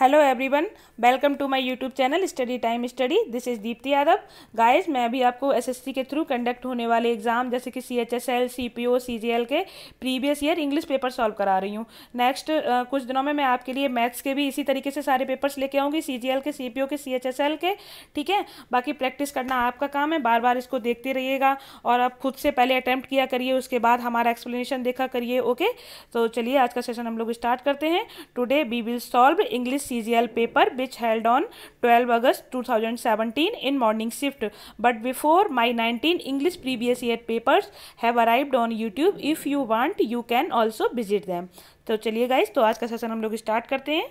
Hello everyone welcome to my YouTube channel study time study this is Deepti Yadav guys मैं अभी आपको SSC के through conduct होने वाले एग्जाम जैसे कि C H S L C P O C G L के previous year English paper solve करा रही हूँ नेक्स्ट uh, कुछ दिनों में मैं आपके लिए मैथ्स के भी इसी तरीके से सारे पेपर्स लेके आऊँगी सी जी एल के सी पी ओ के सी एच एस एल के ठीक है बाकी प्रैक्टिस करना आपका काम है बार बार इसको देखते रहिएगा और आप खुद से पहले अटैम्प्ट किया करिए उसके बाद हमारा एक्सप्लेनेशन देखा करिए ओके तो चलिए आज का सेशन हम लोग स्टार्ट करते हैं today we will solve English CGL paper which held on twelve August two thousand 2017 in morning shift but before my nineteen English previous year papers have arrived on YouTube if you want you can also visit them तो चलिए guys तो आज का session हम लोग start करते हैं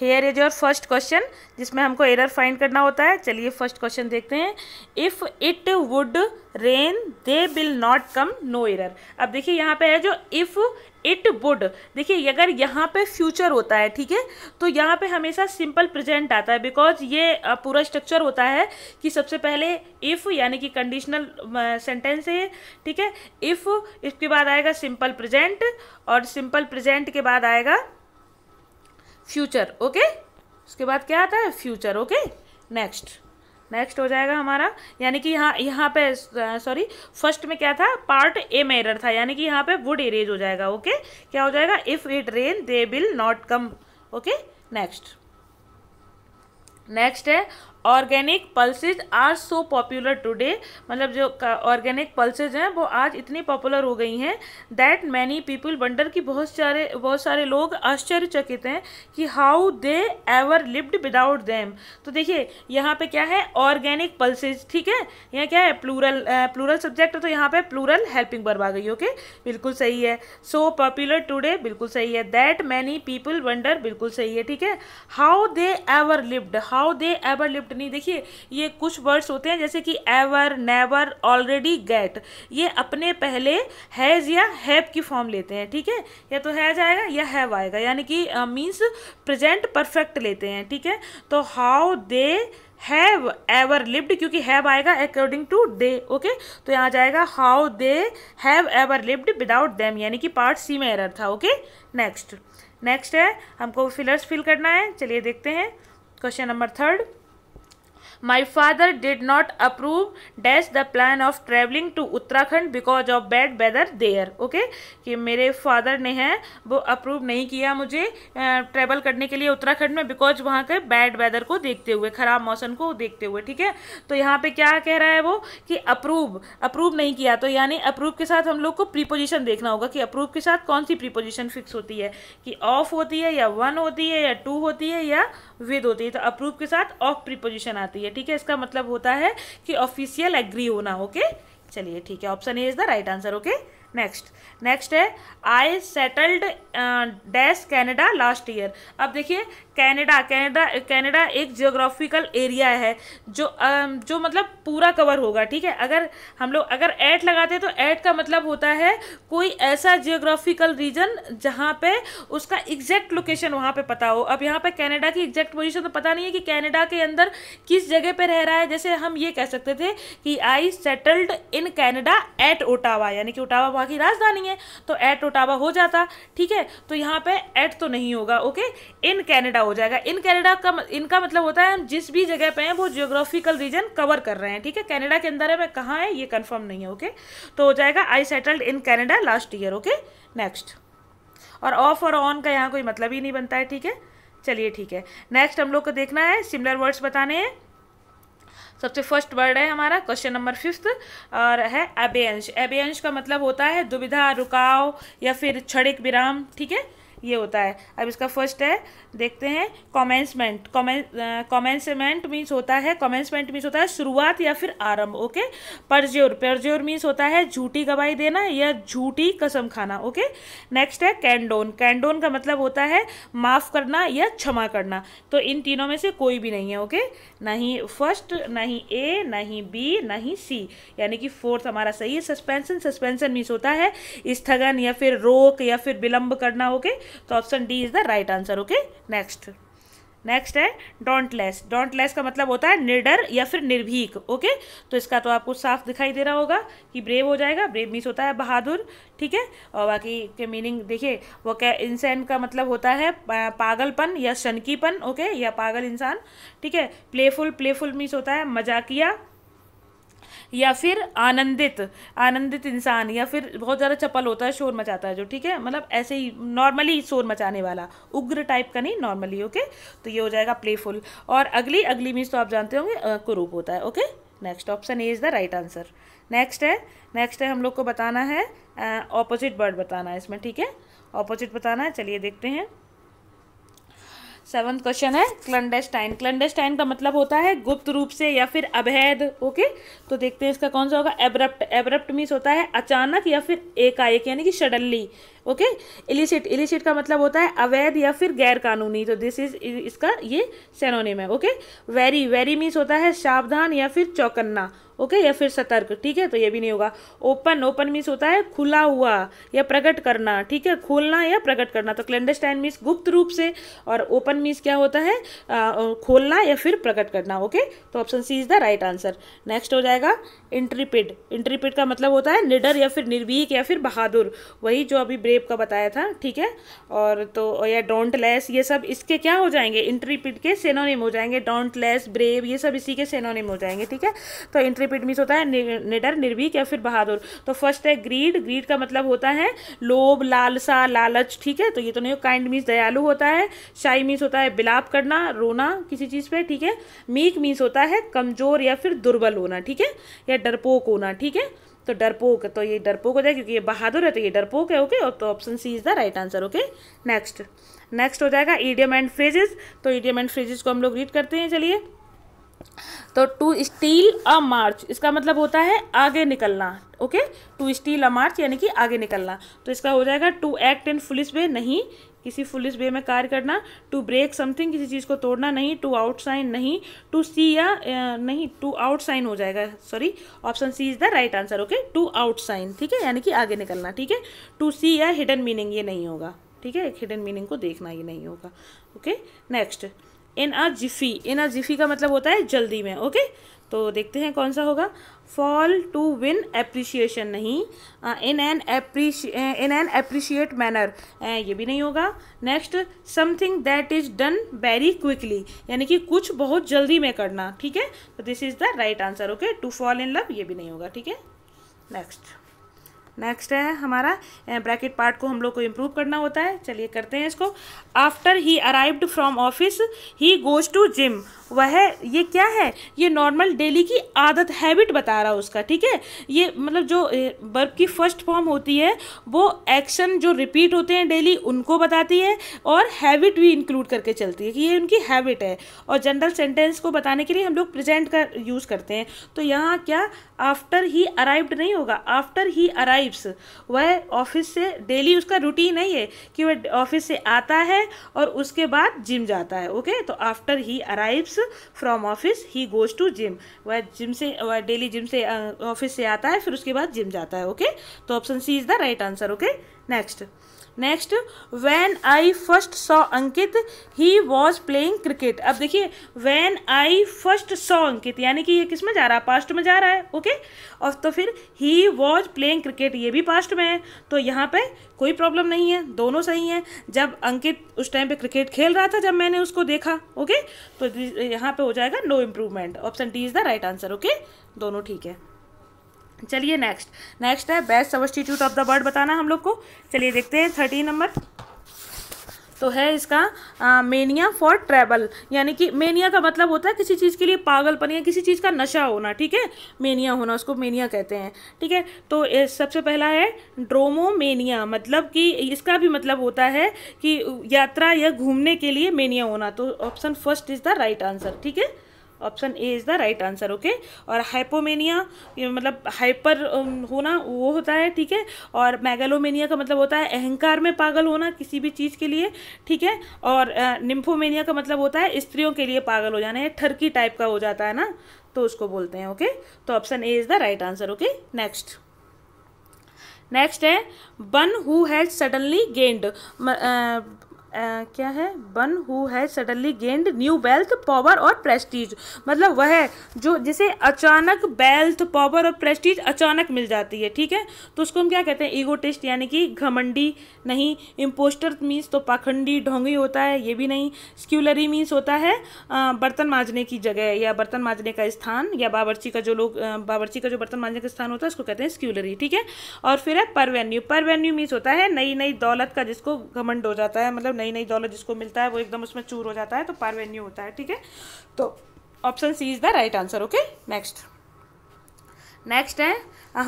here is your first question जिसमें हमको एरर फाइंड करना होता है चलिए फर्स्ट क्वेश्चन देखते हैं if it would rain they will not come no error अब देखिए यहाँ पे है जो इफ़ इट वुड देखिए अगर यहाँ पे फ्यूचर होता है ठीक है तो यहाँ पे हमेशा सिंपल प्रेजेंट आता है बिकॉज ये पूरा स्ट्रक्चर होता है कि सबसे पहले इफ़ यानी कि कंडीशनल सेंटेंस है ठीक है इफ़ इसके बाद आएगा सिंपल प्रेजेंट और सिंपल प्रेजेंट के बाद आएगा फ्यूचर ओके उसके बाद क्या आता है फ्यूचर ओके नेक्स्ट नेक्स्ट हो जाएगा हमारा यानी कि यहाँ यहाँ पे सॉरी फर्स्ट में क्या था पार्ट ए में एरर था यानी कि यहाँ पे वुड इरेज हो जाएगा ओके क्या हो जाएगा if it rain they will not come okay next next है organic pulses are so popular today मतलब जो ऑर्गेनिक पल्सेज हैं वो आज इतनी पॉपुलर हो गई हैं दैट मैनी पीपल वंडर की बहुत सारे बहुत सारे लोग आश्चर्यचकित हैं कि how they ever lived without them तो देखिए यहाँ पे क्या है ऑर्गेनिक पल्सेज ठीक है यहाँ क्या है प्लूरल प्लूरल सब्जेक्ट तो यहाँ पे प्लूरल हेल्पिंग बर्ब आ गई ओके बिल्कुल सही है सो पॉपुलर टुडे बिल्कुल सही है दैट मैनी पीपल वंडर बिल्कुल सही है ठीक है how they ever lived how they ever lived अपनी देखिए ये कुछ वर्ड्स होते हैं जैसे कि एवर नेवर ऑलरेडी गेट ये अपने पहले हैज़ या हैव की फॉर्म लेते हैं ठीक है या तो हैज आएगा या हैव आएगा यानी कि मीन्स प्रेजेंट परफेक्ट लेते हैं ठीक है तो how they have ever lived क्योंकि हैव आएगा अकॉर्डिंग टू दे ओके तो यहाँ जाएगा how they have ever lived without them यानी कि पार्ट सी में एरर था ओके नेक्स्ट नेक्स्ट है हमको फिलर्स फिल करना है चलिए देखते हैं question number third my father did not approve dash the plan of traveling to uttarakhand because of bad weather there okay ki mere father ne hai wo approve nahi kiya mujhe uh, travel karne ke liye uttarakhand mein because wahan के bad weather ko dekhte hue kharab mausam ko dekhte hue theek hai to yahan pe kya keh raha hai wo ki approve approve nahi kiya to yani approve ke sath hum log ko preposition dekhna hoga ki approve ke sath kaun si preposition fix hoti hai ki of hoti hai ya one hoti hai ya two hoti hai ya with होती है तो approve के साथ of preposition आती है ठीक है इसका मतलब होता है कि ऑफिशियल एग्री होना ओके चलिए ठीक है option A is the right answer okay next next है I settled dash Canada last year अब देखिए कैनेडा कैनेडा कैनेडा एक जियोग्राफिकल एरिया है जो जो मतलब पूरा कवर होगा ठीक है अगर हम लोग अगर ऐट लगाते हैं तो ऐट का मतलब होता है कोई ऐसा जियोग्राफिकल रीजन जहाँ पे उसका एग्जैक्ट लोकेशन वहाँ पे पता हो अब यहाँ पे कैनेडा की एग्जैक्ट पोजीशन तो पता नहीं है कि कैनेडा के अंदर किस जगह पर रह रहा है जैसे हम ये कह सकते थे कि I settled in Canada at Ottawa यानी कि ओटावा वहाँ की राजधानी है तो एट ओटावा हो जाता ठीक है तो यहाँ पर एट तो नहीं होगा ओके इन कैनेडा हो जाएगा इन कैनेडा का इनका मतलब होता है हम जिस भी जगह पे हैं वो जियोग्राफिकल रीजन कवर कर रहे हैं ठीक है कैनेडा के अंदर है मैं कहाँ है ये कंफर्म नहीं है ओके तो हो जाएगा I settled in Canada last year okay next और ऑफ और ऑन का यहाँ कोई मतलब ही नहीं बनता है ठीक है चलिए ठीक है नेक्स्ट हम लोग को देखना है सिमिलर वर्ड्स बताने हैं सबसे फर्स्ट वर्ड है हमारा क्वेश्चन नंबर फिफ्थ और है एबेंश एबेंश का मतलब होता है दुविधा रुकाव या फिर क्षणिक विराम ठीक है ये होता है अब इसका फर्स्ट है देखते हैं कॉमेंसमेंट कॉमेंसमेंट मीन्स होता है कॉमेंसमेंट मीन्स होता है शुरुआत या फिर आरंभ ओके परज्योर परज्योर मीन्स होता है झूठी गवाही देना या झूठी कसम खाना ओके नेक्स्ट है कैंडोन कैंडोन का मतलब होता है माफ़ करना या क्षमा करना तो इन तीनों में से कोई भी नहीं है ओके ना ही फर्स्ट ना ही ए ना ही बी ना ही सी यानी कि फोर्थ हमारा सही है सस्पेंसन सस्पेंसन मीन्स होता है स्थगन या फिर रोक या फिर विलंब करना ओके तो option D is the right answer okay next next है डोंट लेस डोंट लेस का मतलब होता है निडर या फिर निर्भीक ओके तो इसका तो आपको साफ दिखाई दे रहा होगा कि ब्रेव हो जाएगा ब्रेव मीस होता है बहादुर ठीक है और बाकी के मीनिंग देखिए वो क्या इंसान का मतलब होता है पागलपन या शनकीपन ओके या पागल इंसान ठीक है प्लेफुल प्लेफुल मीस होता है मजाकिया या फिर आनंदित आनंदित इंसान या फिर बहुत ज़्यादा चपल होता है शोर मचाता है जो ठीक है मतलब ऐसे ही नॉर्मली शोर मचाने वाला उग्र टाइप का नहीं नॉर्मली ओके तो ये हो जाएगा प्लेफुल और अगली अगली मीन्स तो आप जानते होंगे कुरूप होता है okay next option A is the right answer next है नेक्स्ट है हम लोग को बताना है ऑपोजिट वर्ड बताना है इसमें ठीक है ऑपोजिट बताना है चलिए देखते हैं सेवन्थ क्वेश्चन है क्लंडेस्टाइन क्लंडेस्टाइन का मतलब होता है गुप्त रूप से या फिर अभैध ओके तो देखते हैं इसका कौन सा होगा एब्रप्ट एब्रप्ट मीन्स होता है अचानक या फिर एकाएक यानी कि सडनली ओके इलिसिट इलिसिट का मतलब होता है अवैध या फिर गैर कानूनी तो दिस इज इसका ये सेनोनिम है ओके वेरी वेरी मीन्स होता है सावधान या फिर चौकन्ना ओके या फिर सतर्क ठीक है तो ये भी नहीं होगा ओपन ओपन मीन्स होता है खुला हुआ या प्रकट करना ठीक है खोलना या प्रकट करना तो क्लैंडस्टाइन मीन्स गुप्त रूप से और ओपन मीन्स क्या होता है आ, खोलना या फिर प्रकट करना ओके तो option C is the right answer next हो जाएगा इंट्रीपिड इंट्रीपिड का मतलब होता है निडर या फिर निर्भीक या फिर बहादुर वही जो अभी ब्रेक क्रेप का बताया था ठीक है और तो या डोंट लेस ये सब इसके क्या हो जाएंगे इंट्रीपिड के सेनोनिम हो जाएंगे डोंट लेस ब्रेव ये सब इसी के सेनोनिम हो जाएंगे ठीक है तो इंट्रीपिड मीन्स होता है निडर निर्भीक या फिर बहादुर तो फर्स्ट है ग्रीड ग्रीड का मतलब होता है लोभ लालसा लालच ठीक है तो ये तो नहीं काइंड मीन्स दयालु होता है शाही मीन्स होता है बिलाप करना रोना किसी चीज़ पे ठीक है मीक मीन्स होता है कमज़ोर या फिर दुर्बल होना ठीक है या डरपोक होना ठीक है तो डरपोक तो ये डरपोक हो जाए क्योंकि ये बहादुर है तो ये डरपोक है ओके तो option C is the right answer okay next next हो जाएगा ईडियम एंड फ्रेजेस तो ईडियम एंड फ्रेजेस को हम लोग रीड करते हैं चलिए तो टू स्टील अ मार्च इसका मतलब होता है आगे निकलना okay to steal a march यानी कि आगे निकलना तो इसका हो जाएगा to act in foolish way नहीं किसी फुलिस वे में कार्य करना टू ब्रेक समथिंग किसी चीज़ को तोड़ना नहीं टू आउटसाइन नहीं टू सी या नहीं टू आउटसाइन हो जाएगा sorry option C is the right answer okay to outshine ठीक है यानी कि आगे निकलना ठीक है टू सी या हिडन मीनिंग ये नहीं होगा ठीक है एक हिडन मीनिंग को देखना ये नहीं होगा ओके नेक्स्ट इन अ जिफ़ी इन अ जिफ़ी का मतलब होता है जल्दी में ओके तो देखते हैं कौन सा होगा फॉल टू विन एप्रिशिएशन नहीं in an appreciate in an appreciate manner ये भी नहीं होगा next something that is done very quickly यानी कि कुछ बहुत जल्दी में करना ठीक है तो this is the right answer okay to fall in love ये भी नहीं होगा ठीक है नेक्स्ट नेक्स्ट है हमारा ब्रैकेट पार्ट को हम लोग को इम्प्रूव करना होता है चलिए करते हैं इसको after he arrived from office he goes to gym वह ये क्या है ये नॉर्मल डेली की आदत हैबिट बता रहा है उसका ठीक है ये मतलब जो बर्ब की फर्स्ट फॉर्म होती है वो एक्शन जो रिपीट होते हैं डेली उनको बताती है और हैबिट भी इंक्लूड करके चलती है कि ये उनकी हैबिट है और जनरल सेंटेंस को बताने के लिए हम लोग प्रेजेंट कर यूज़ करते हैं तो यहाँ क्या आफ्टर ही अराइव्ड नहीं होगा आफ्टर ही अराइव्स वह ऑफिस से डेली उसका रूटीन नहीं है कि वह ऑफिस से आता है और उसके बाद जिम जाता है ओके तो after he arrives from office he goes to gym वह जिम से वह डेली जिम से ऑफिस uh, से आता है फिर उसके बाद जिम जाता है ओके तो option C is the right answer okay next next when I first saw Ankit he was playing cricket अब देखिए when I first saw Ankit यानी कि ये किस में जा रहा है पास्ट में जा रहा है ओके okay? और तो फिर ही वॉज प्लेइंग क्रिकेट ये भी पास्ट में है तो यहाँ पे कोई प्रॉब्लम नहीं है दोनों सही हैं जब अंकित उस टाइम पे क्रिकेट खेल रहा था जब मैंने उसको देखा ओके okay? तो यहाँ पर हो जाएगा no improvement option D is the right answer okay दोनों ठीक है चलिए नेक्स्ट नेक्स्ट है best substitute of the word बताना हम लोग को चलिए देखते हैं थर्टीन नंबर तो है इसका आ, मेनिया फॉर ट्रैवल यानी कि मेनिया का मतलब होता है किसी चीज़ के लिए पागलपन या किसी चीज़ का नशा होना ठीक है मेनिया होना उसको मेनिया कहते हैं ठीक है तो सबसे पहला है ड्रोमोमेनिया मतलब कि इसका भी मतलब होता है कि यात्रा या घूमने के लिए मेनिया होना तो option first is the right answer ठीक है option A is the right answer okay और हाइपोमेनिया मतलब हाइपर um, होना वो होता है ठीक है और मैगलोमेनिया का मतलब होता है अहंकार में पागल होना किसी भी चीज़ के लिए ठीक है और निम्फोमेनिया uh, का मतलब होता है स्त्रियों के लिए पागल हो जाना है ठरकी टाइप का हो जाता है ना तो उसको बोलते हैं ओके तो option A is the right answer okay next next है one who has suddenly gained क्या है वन हु है suddenly gained new wealth power और प्रेस्टीज मतलब वह जो जिसे अचानक वेल्थ पावर और प्रेस्टीज अचानक मिल जाती है ठीक है तो उसको हम क्या कहते हैं ईगोटिस्ट यानी कि घमंडी नहीं इम्पोस्टर मीन्स तो पाखंडी ढोंगी होता है ये भी नहीं स्क्यूलरी मीन्स होता है बर्तन माँजने की जगह या बर्तन माँजने का स्थान या बावर्ची का जो लोग बावर्ची का जो बर्तन माँजने का स्थान होता है उसको कहते हैं स्क्यूलरी ठीक है और फिर है परवेन्यू परवेन्यू मीन्स होता है नई नई दौलत का जिसको घमंड हो जाता है मतलब नई नई दौलत जिसको मिलता है वो एकदम उसमें चूर हो जाता है तो पारवेन्यू होता है ठीक है तो option C is the right answer okay next next है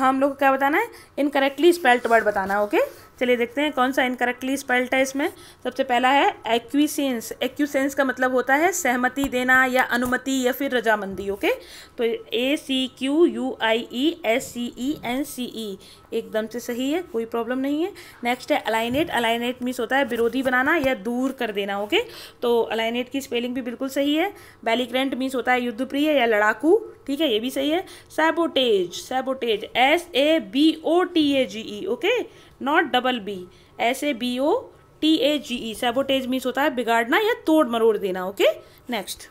हम लोग को क्या बताना है इनकरेक्टली स्पेल्ट वर्ड बताना है ओके okay? चलिए देखते हैं कौन सा इनकरेक्टली स्पेल्ट है इसमें सबसे पहला है एक्यूसेंस एक्यूसेंस का मतलब होता है सहमति देना या अनुमति या फिर रजामंदी ओके तो A C Q U I E S C E N C E एकदम से सही है कोई प्रॉब्लम नहीं है नेक्स्ट है अलाइनेट अलाइनेट मीन्स होता है विरोधी बनाना या दूर कर देना ओके तो अलाइनेट की स्पेलिंग भी बिल्कुल सही है बैलीग्रेंट मीन्स होता है युद्धप्रिय या लड़ाकू ठीक है ये भी सही है sabotage sabotage S A B O T A G E okay not double B ऐसे B O T A G E sabotage means होता है बिगाड़ना या तोड़ मरोड़ देना ओके नेक्स्ट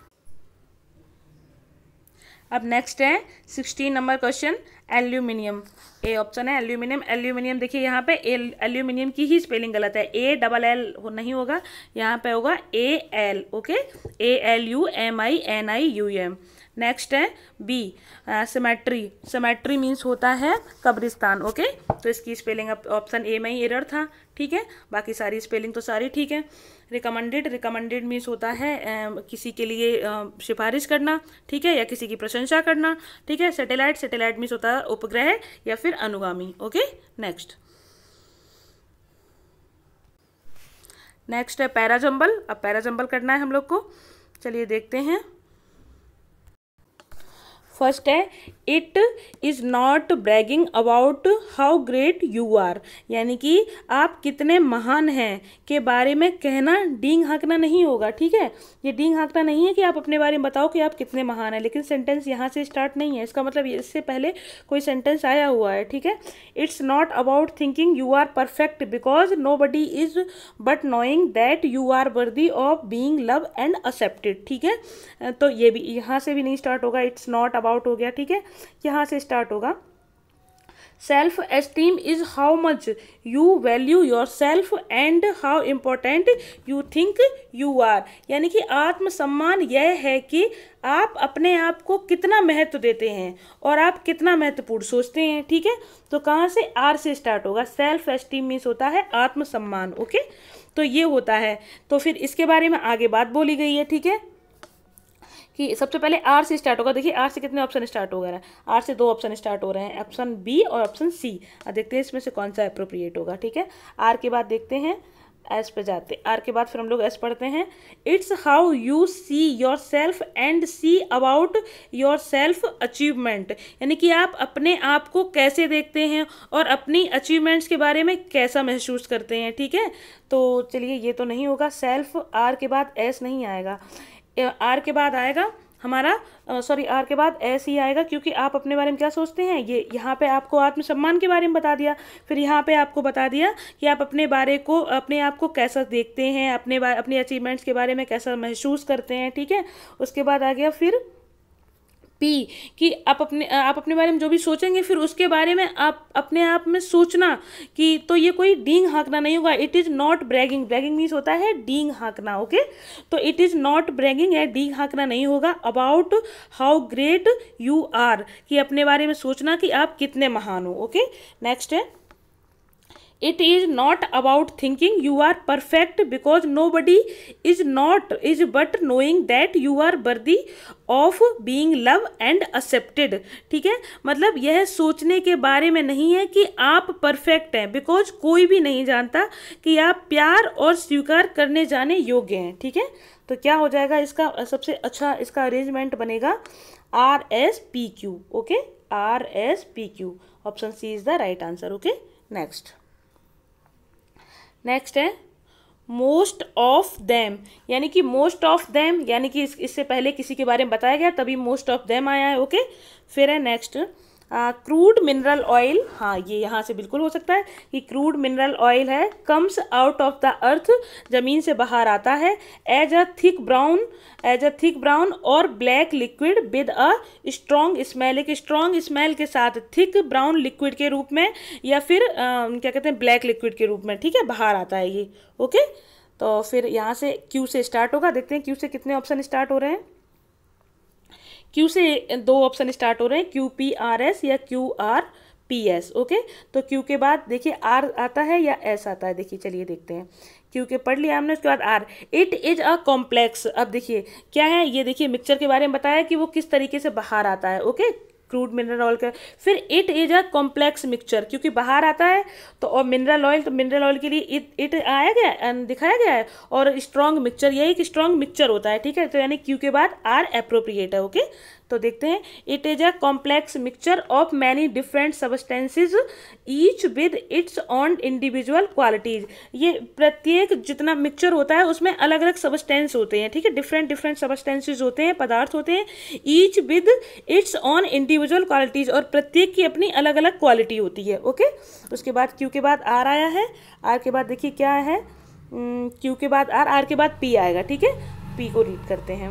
अब नेक्स्ट है sixteen number question aluminium A option है एल्यूमिनियम एल्यूमिनियम देखिए यहाँ पे एल्यूमिनियम की ही स्पेलिंग गलत है ए डबल एल हो नहीं होगा यहाँ पे होगा A L okay A L U M I N I U M next है बी सिमेट्री सिमेट्री मीन्स होता है कब्रिस्तान ओके तो इसकी स्पेलिंग ऑप्शन ए में ही एरर था ठीक है बाकी सारी स्पेलिंग तो सारी ठीक है रिकमेंडेड रिकमेंडेड मीन्स होता है आ, किसी के लिए सिफारिश करना ठीक है या किसी की प्रशंसा करना ठीक है सेटेलाइट सेटेलाइट मीन्स होता है उपग्रह या फिर अनुगामी ओके नेक्स्ट नेक्स्ट है पैराजम्बल अब पैराजम्बल करना है हम लोग को चलिए देखते हैं फर्स्ट है it is not bragging about how great you are यानी कि आप कितने महान हैं के बारे में कहना डींग हाँकना नहीं होगा ठीक है ये डींग हाँकना नहीं है कि आप अपने बारे में बताओ कि आप कितने महान हैं लेकिन सेंटेंस यहाँ से स्टार्ट नहीं है इसका मतलब इससे पहले कोई सेंटेंस आया हुआ है ठीक है it's not about thinking you are perfect because nobody is but knowing that you are worthy of being love and accepted ठीक है तो ये भी यहाँ से भी नहीं स्टार्ट होगा इट्स नॉट अबाउट अबाउट हो गया ठीक है यहाँ से स्टार्ट होगा self esteem is how much you value yourself and how important you think you are यानी कि आत्मसम्मान यह है कि आप अपने आप को कितना महत्व देते हैं और आप कितना महत्वपूर्ण सोचते हैं ठीक है तो कहाँ से आर से स्टार्ट होगा सेल्फ एस्टीम मीन्स होता है आत्मसम्मान ओके तो ये होता है तो फिर इसके बारे में आगे बात बोली गई है ठीक है कि सबसे पहले आर से स्टार्ट होगा देखिए आर से कितने ऑप्शन स्टार्ट हो गए हैं आर से दो ऑप्शन स्टार्ट हो रहे हैं ऑप्शन बी और ऑप्शन सी अब देखते हैं इसमें से कौन सा अप्रोप्रिएट होगा ठीक है आर के बाद देखते हैं एस पे जाते हैं आर के बाद फिर हम लोग एस पढ़ते हैं it's how you see yourself and see about yourself achievement यानी कि आप अपने आप को कैसे देखते हैं और अपनी अचीवमेंट्स के बारे में कैसा महसूस करते हैं ठीक है तो चलिए ये तो नहीं होगा सेल्फ आर के बाद एस नहीं आएगा आर के बाद आएगा हमारा सॉरी आर के बाद एस ही आएगा क्योंकि आप अपने बारे में क्या सोचते हैं ये यहाँ पे आपको आत्मसम्मान के बारे में बता दिया फिर यहाँ पे आपको बता दिया कि आप अपने बारे को अपने आप को कैसा देखते हैं अपने अपने अचीवमेंट्स के बारे में कैसा महसूस करते हैं ठीक है उसके बाद आ गया फिर पी कि आप अपने आप अपने बारे में जो भी सोचेंगे फिर उसके बारे में आप अपने आप में सोचना कि तो ये कोई डींग हाँकना नहीं होगा it is not bragging bragging means होता है डींग हाँकना ओके तो इट इज़ नॉट ब्रैगिंग है डींग हाँकना नहीं होगा about how great you are कि अपने बारे में सोचना कि आप कितने महान हो ओके नेक्स्ट है it is not about thinking you are perfect because nobody is not is but knowing that you are worthy of being love and accepted ठीक है मतलब यह सोचने के बारे में नहीं है कि आप परफेक्ट हैं बिकॉज कोई भी नहीं जानता कि आप प्यार और स्वीकार करने जाने योग्य हैं ठीक है तो क्या हो जाएगा इसका सबसे अच्छा इसका अरेंजमेंट बनेगा R S P Q okay R S P Q option C is the right answer okay next next है मोस्ट ऑफ देम यानी कि मोस्ट ऑफ देम यानी कि इससे पहले किसी के बारे में बताया गया तभी मोस्ट ऑफ देम आया है ओके okay? फिर है नेक्स्ट क्रूड मिनरल ऑयल हाँ ये यहाँ से बिल्कुल हो सकता है कि क्रूड मिनरल ऑयल है comes out of the earth ज़मीन से बाहर आता है as a thick brown as a thick brown और black liquid with a strong smell एक स्ट्रॉन्ग स्मेल के साथ थिक ब्राउन लिक्विड के रूप में या फिर आ, क्या कहते हैं ब्लैक लिक्विड के रूप में ठीक है बाहर आता है ये ओके तो फिर यहाँ से क्यू से स्टार्ट होगा देखते हैं क्यू से कितने ऑप्शन स्टार्ट हो रहे हैं क्यू से दो ऑप्शन स्टार्ट हो रहे हैं क्यू पी आर एस या Q R P S okay तो क्यू के बाद देखिए आर आता है या एस आता है देखिए चलिए देखते हैं क्यू के पढ़ लिया हमने उसके बाद are it is a complex अब देखिए क्या है ये देखिए मिक्सचर के बारे में बताया कि वो किस तरीके से बाहर आता है okay okay? Crude mineral oil का फिर it is a complex mixture क्योंकि बाहर आता है तो और मिनरल ऑयल तो मिनरल ऑयल के लिए इट इट आया गया एंड दिखाया गया है और स्ट्रॉन्ग मिक्सचर यही एक स्ट्रॉन्ग मिक्सचर होता है ठीक है तो यानी क्यू के बाद आर अप्रोप्रिएट है ओके तो देखते हैं it is a complex mixture of many different substances each with its own individual qualities ये प्रत्येक जितना मिक्सचर होता है उसमें अलग अलग सबस्टेंस होते हैं ठीक है डिफरेंट डिफरेंट सबस्टेंसेज होते हैं पदार्थ होते हैं each with its own individual qualities और प्रत्येक की अपनी अलग अलग क्वालिटी होती है ओके उसके बाद क्यू के बाद आर आया है आर के बाद देखिए क्या है क्यू hmm, के बाद आर आर के बाद पी आएगा ठीक है पी को रीड करते हैं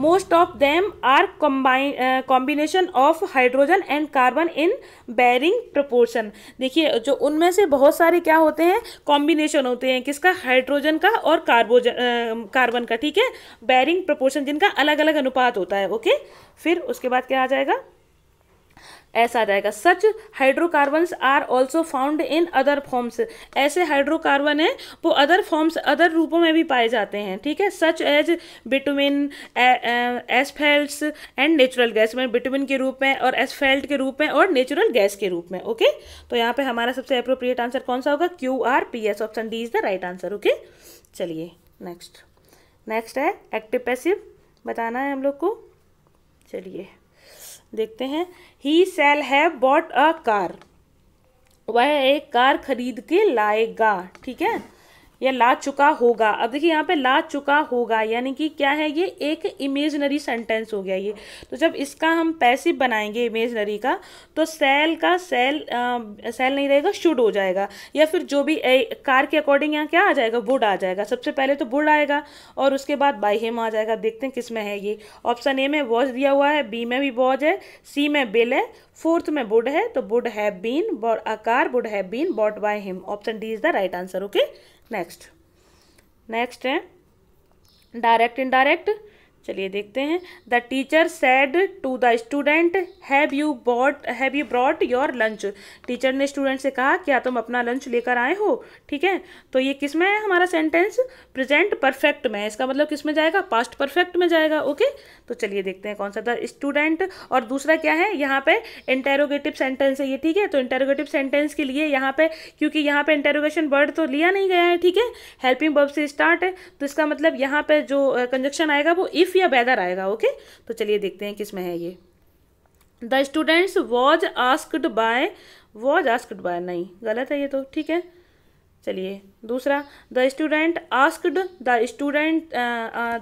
most of them are combination of hydrogen and carbon in varying proportion देखिए जो उनमें से बहुत सारे क्या होते हैं कॉम्बिनेशन होते हैं किसका हाइड्रोजन का और कार्बोजन कार्बन का ठीक है बैरिंग प्रपोर्शन जिनका अलग अलग अनुपात होता है ओके फिर उसके बाद क्या आ जाएगा ऐसा आ जाएगा such hydrocarbon are also found in other forms ऐसे हाइड्रोकार्बन हैं वो अदर फॉर्म्स अदर रूपों में भी पाए जाते हैं ठीक है such as bitumen asphalt and natural gas में बिटुमिन के रूप में और एसफेल्ट के रूप में और नेचुरल गैस के रूप में ओके तो यहाँ पे हमारा सबसे अप्रोप्रिएट आंसर कौन सा होगा Q R P S option D is the right answer okay चलिए नेक्स्ट नेक्स्ट है एक्टिव पैसिव बताना है हम लोग को चलिए देखते हैं he sell have bought a car वह एक कार खरीद के लाएगा ठीक है या ला चुका होगा अब देखिए यहाँ पे ला चुका होगा यानी कि क्या है ये एक इमेजनरी सेंटेंस हो गया ये तो जब इसका हम पैसिव बनाएंगे इमेजनरी का तो सेल का सेल आ, सेल नहीं रहेगा शुड हो जाएगा या फिर जो भी ए, कार के अकॉर्डिंग यहाँ क्या आ जाएगा वुड आ जाएगा सबसे पहले तो वुड आएगा और उसके बाद बाई हेम आ जाएगा देखते हैं किस में है ये ऑप्शन ए में वॉज दिया हुआ है बी में भी वॉज है सी में बिल है फोर्थ में वुड है तो would have been a car would have been bought by him option D is the right answer okay next next direct indirect चलिए देखते हैं the teacher said to the student have you bought have you brought your lunch teacher ने student से कहा क्या तुम अपना lunch लेकर आए हो ठीक है तो ये किस में है हमारा सेंटेंस प्रेजेंट परफेक्ट में इसका मतलब किस में जाएगा पास्ट परफेक्ट में जाएगा ओके तो चलिए देखते हैं कौन सा था स्टूडेंट और दूसरा क्या है यहाँ पे इंटेरोगेटिव सेंटेंस है ये ठीक है तो इंटेरोगेटिव सेंटेंस के लिए यहाँ पे क्योंकि यहाँ पे इंटेरोगेशन वर्ड तो लिया नहीं गया है ठीक है हेल्पिंग वर्ब से स्टार्ट है तो इसका मतलब यहाँ पे जो कंजक्शन आएगा वो इफ़ इफ़ या वेदर आएगा ओके तो चलिए देखते हैं किस में है ये the students was asked by was asked by नहीं गलत है ये तो ठीक है चलिए दूसरा the student asked the student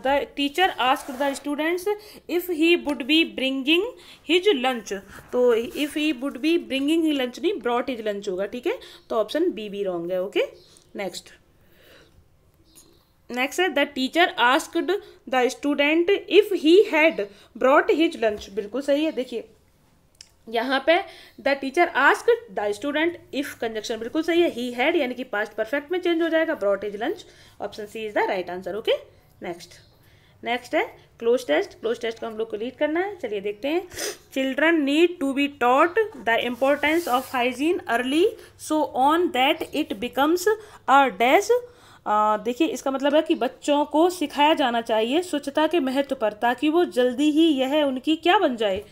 the teacher asked the students if he would be bringing his lunch तो if he would be bringing he lunch नहीं ब्रॉट हिज लंच होगा ठीक है तो ऑप्शन बी बी रॉन्ग है okay next है the teacher asked the student if he had brought his lunch बिल्कुल सही है देखिए यहाँ पे the teacher ask the student if conjunction बिल्कुल सही है ही हैड यानी कि पास्ट परफेक्ट में चेंज हो जाएगा brought his lunch option C is the right answer okay next next है क्लोज टेस्ट क्लोज टेस्ट को हम लोग को लीड करना है चलिए देखते हैं children need to be taught the importance of hygiene early so on that it becomes a dash देखिए इसका मतलब है कि बच्चों को सिखाया जाना चाहिए स्वच्छता के महत्व पर ताकि वो जल्दी ही यह उनकी क्या बन जाए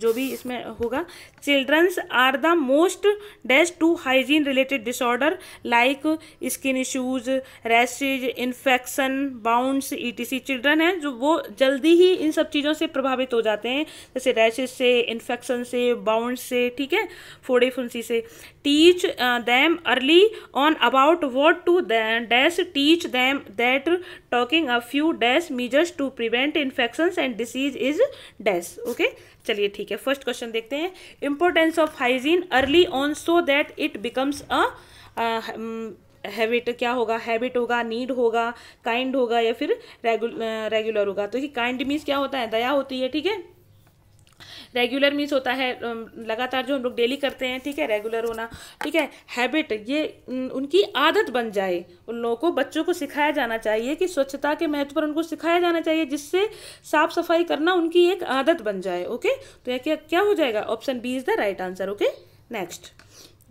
जो भी इसमें होगा childrens are the most dash to hygiene related disorder like skin issues rashes infection bounds सी चिल्ड्रन हैं जो वो जल्दी ही इन सब चीज़ों से प्रभावित हो जाते हैं जैसे रैसेज से इन्फेक्शन से बाउंड से ठीक है फोड़े फुंसी से teach them early on about what to dash teach them that talking a few dash measures to prevent infections and disease is dash okay चलिए ठीक है फर्स्ट क्वेश्चन देखते हैं importance of hygiene early on so that it becomes a habit क्या होगा habit होगा need होगा kind होगा या फिर रेगुलर होगा तो ये काइंड मीन्स क्या होता है दया होती है ठीक है रेगुलर मीन्स होता है लगातार जो हम लोग डेली करते हैं ठीक है रेगुलर होना ठीक है हैबिट ये उनकी आदत बन जाए उन लोगों को बच्चों को सिखाया जाना चाहिए कि स्वच्छता के महत्व पर उनको सिखाया जाना चाहिए जिससे साफ सफाई करना उनकी एक आदत बन जाए ओके तो यह क्या क्या हो जाएगा option B is the right answer okay next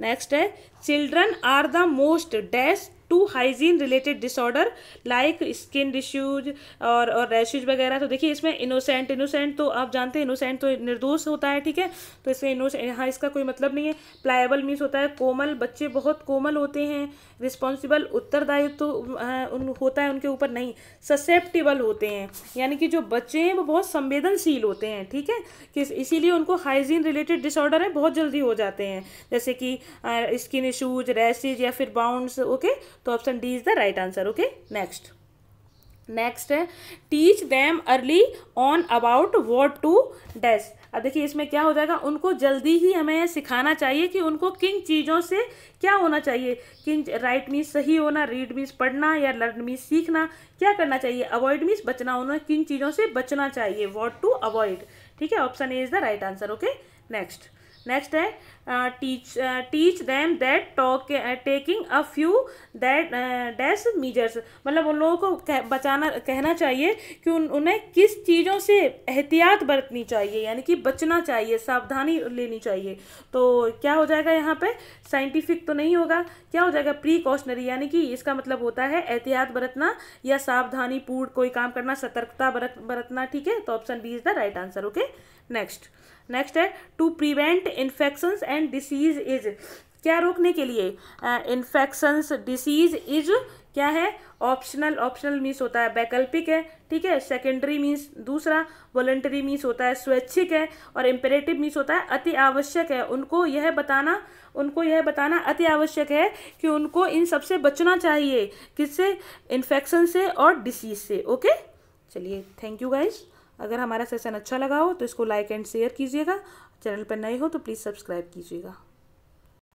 next है children are the most dash to hygiene related disorder like skin issues और और रैशेज वगैरह तो देखिए इसमें इनोसेंट इनोसेंट तो आप जानते हैं इनोसेंट तो निर्दोष होता है ठीक है तो इसमें इनोसेंट यहाँ इसका कोई मतलब नहीं है प्लायबल मीन्स होता है कोमल बच्चे बहुत कोमल होते हैं रिस्पॉन्सिबल उत्तरदायित्व तो, उन होता है उनके ऊपर नहीं ससेप्टिबल होते हैं यानी कि जो बच्चे हैं वो बहुत संवेदनशील होते हैं ठीक है कि इसीलिए उनको हाइजीन रिलेटेड डिसऑर्डर है बहुत जल्दी हो जाते हैं जैसे कि स्किन इशूज रैसेज या फिर बाउंड ओके तो option D is the right answer okay next next है teach them early on about what to dash अब देखिए इसमें क्या हो जाएगा उनको जल्दी ही हमें सिखाना चाहिए कि उनको किन चीज़ों से क्या होना चाहिए किन राइट मीन्स सही होना रीड मीन्स पढ़ना या लर्न मीन्स सीखना क्या करना चाहिए अवॉइड मीन्स बचना होना किन चीज़ों से बचना चाहिए वॉट टू अवॉइड ठीक है option A is the right answer okay next next है teach teach uh, that talk taking a few that a measures uh, मतलब उन लोगों को कह, बचाना कहना चाहिए कि उन उन्हें किस चीज़ों से एहतियात बरतनी चाहिए यानी कि बचना चाहिए सावधानी लेनी चाहिए तो क्या हो जाएगा यहाँ पे साइंटिफिक तो नहीं होगा क्या हो जाएगा प्रीकॉशनरी यानी कि इसका मतलब होता है एहतियात बरतना या सावधानी पूर्ण कोई काम करना सतर्कता बरत बरतना ठीक है तो option B is the right answer okay next next है to prevent infections and disease is क्या रोकने के लिए इन्फेक्शंस डिसीज इज क्या है ऑप्शनल ऑप्शनल मीन्स होता है वैकल्पिक है ठीक है सेकेंडरी मीन्स दूसरा वॉलेंटरी मीन्स होता है स्वैच्छिक है और इम्पेरेटिव मीन्स होता है अति आवश्यक है उनको यह बताना उनको यह बताना अति आवश्यक है कि उनको इन सबसे बचना चाहिए किससे इन्फेक्शन से और डिसीज से ओके चलिए थैंक यू गाइज अगर हमारा सेशन अच्छा लगा हो तो इसको लाइक एंड शेयर कीजिएगा चैनल पर नए हो तो प्लीज़ सब्सक्राइब कीजिएगा